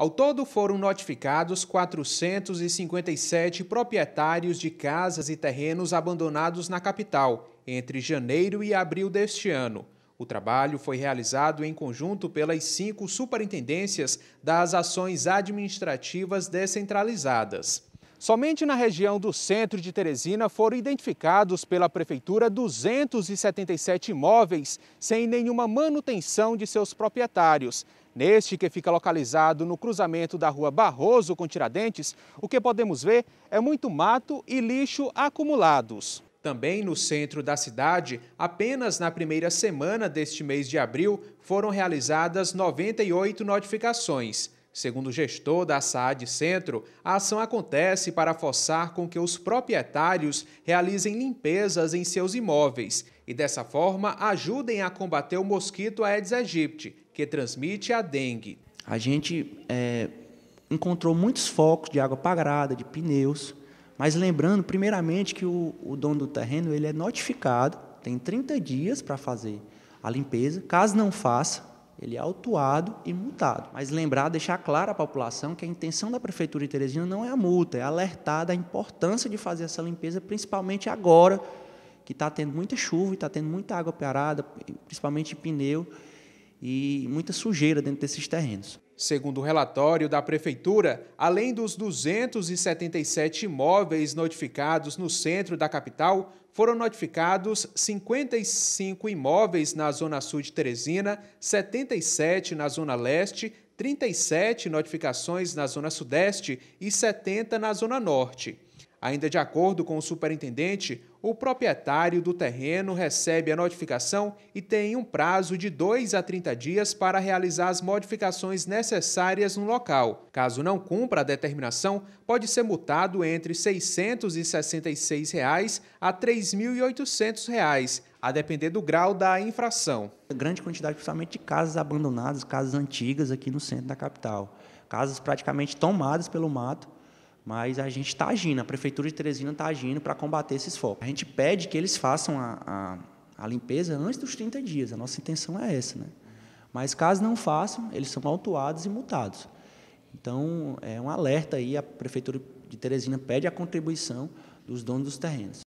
Ao todo, foram notificados 457 proprietários de casas e terrenos abandonados na capital entre janeiro e abril deste ano. O trabalho foi realizado em conjunto pelas cinco superintendências das ações administrativas descentralizadas. Somente na região do centro de Teresina foram identificados pela Prefeitura 277 imóveis sem nenhuma manutenção de seus proprietários. Neste, que fica localizado no cruzamento da rua Barroso com Tiradentes, o que podemos ver é muito mato e lixo acumulados. Também no centro da cidade, apenas na primeira semana deste mês de abril, foram realizadas 98 notificações. Segundo o gestor da SAD Centro, a ação acontece para forçar com que os proprietários realizem limpezas em seus imóveis e, dessa forma, ajudem a combater o mosquito Aedes aegypti, que transmite a dengue. A gente é, encontrou muitos focos de água parada, de pneus, mas lembrando, primeiramente, que o, o dono do terreno ele é notificado, tem 30 dias para fazer a limpeza. Caso não faça, ele é autuado e multado. Mas lembrar, deixar claro à população que a intenção da Prefeitura de Teresina não é a multa, é alertar da importância de fazer essa limpeza, principalmente agora, que está tendo muita chuva e está tendo muita água parada, principalmente pneu e muita sujeira dentro desses terrenos. Segundo o relatório da Prefeitura, além dos 277 imóveis notificados no centro da capital, foram notificados 55 imóveis na Zona Sul de Teresina, 77 na Zona Leste, 37 notificações na Zona Sudeste e 70 na Zona Norte. Ainda de acordo com o superintendente, o proprietário do terreno recebe a notificação e tem um prazo de 2 a 30 dias para realizar as modificações necessárias no local. Caso não cumpra a determinação, pode ser multado entre R$ 666 reais a R$ 3.800, reais, a depender do grau da infração. Grande quantidade, principalmente, de casas abandonadas, casas antigas aqui no centro da capital. Casas praticamente tomadas pelo mato mas a gente está agindo, a Prefeitura de Teresina está agindo para combater esses focos. A gente pede que eles façam a, a, a, limpeza antes dos 30 dias, a nossa intenção é essa. Né? Mas caso não façam, eles são autuados e multados. Então, é um alerta aí, a Prefeitura de Teresina pede a contribuição dos donos dos terrenos.